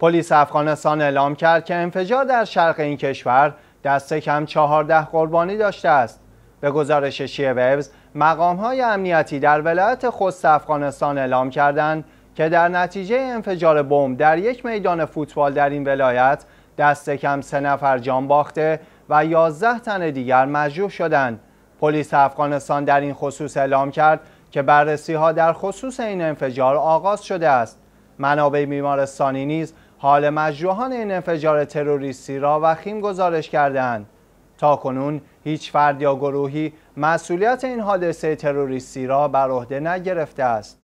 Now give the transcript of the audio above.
پلیس افغانستان اعلام کرد که انفجار در شرق این کشور دست کم 14 قربانی داشته است. به گزارش شیعه ویبز، مقام های امنیتی در ولایت خست افغانستان اعلام کردند که در نتیجه انفجار بمب در یک میدان فوتبال در این ولایت دست کم سه نفر جان باخته و 11 تن دیگر مجروح شدند. پلیس افغانستان در این خصوص اعلام کرد که بررسی ها در خصوص این انفجار آغاز شده است. منابع بیمارستانی نیز حال مجروحان این انفجار تروریستی را وخیم گزارش کردند. تا کنون هیچ فرد یا گروهی مسئولیت این حادثه تروریستی را بر عهده نگرفته است.